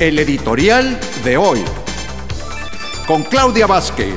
El editorial de hoy. Con Claudia Vázquez.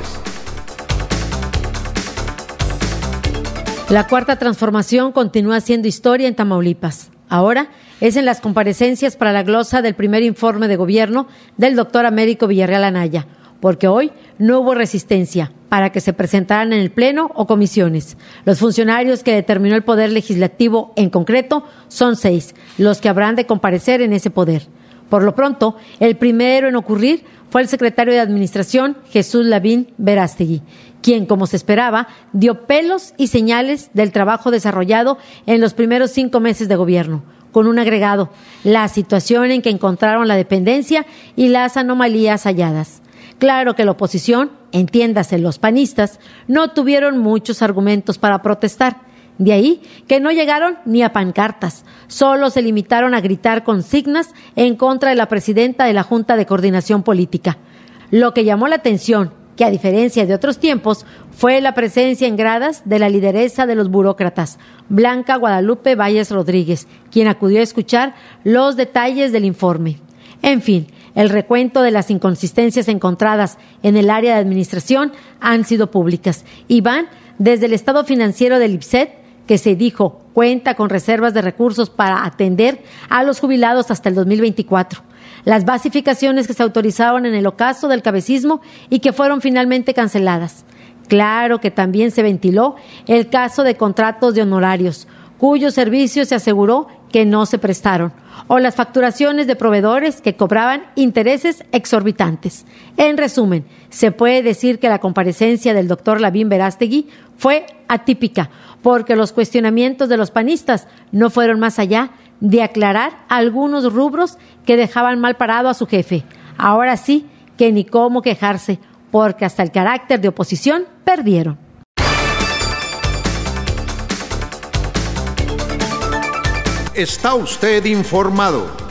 La cuarta transformación continúa siendo historia en Tamaulipas. Ahora es en las comparecencias para la glosa del primer informe de gobierno del doctor Américo Villarreal Anaya, porque hoy no hubo resistencia para que se presentaran en el Pleno o comisiones. Los funcionarios que determinó el Poder Legislativo en concreto son seis, los que habrán de comparecer en ese poder. Por lo pronto, el primero en ocurrir fue el secretario de Administración, Jesús Lavín Verástegui, quien, como se esperaba, dio pelos y señales del trabajo desarrollado en los primeros cinco meses de gobierno, con un agregado, la situación en que encontraron la dependencia y las anomalías halladas. Claro que la oposición, entiéndase los panistas, no tuvieron muchos argumentos para protestar, de ahí que no llegaron ni a pancartas, solo se limitaron a gritar consignas en contra de la presidenta de la Junta de Coordinación Política. Lo que llamó la atención, que a diferencia de otros tiempos, fue la presencia en gradas de la lideresa de los burócratas, Blanca Guadalupe Valles Rodríguez, quien acudió a escuchar los detalles del informe. En fin, el recuento de las inconsistencias encontradas en el área de administración han sido públicas y van desde el estado financiero del IPSET que se dijo cuenta con reservas de recursos para atender a los jubilados hasta el 2024. Las basificaciones que se autorizaron en el ocaso del cabecismo y que fueron finalmente canceladas. Claro que también se ventiló el caso de contratos de honorarios, cuyos servicios se aseguró que no se prestaron, o las facturaciones de proveedores que cobraban intereses exorbitantes. En resumen, se puede decir que la comparecencia del doctor Lavín Verástegui fue atípica, porque los cuestionamientos de los panistas no fueron más allá de aclarar algunos rubros que dejaban mal parado a su jefe. Ahora sí que ni cómo quejarse, porque hasta el carácter de oposición perdieron. Está usted informado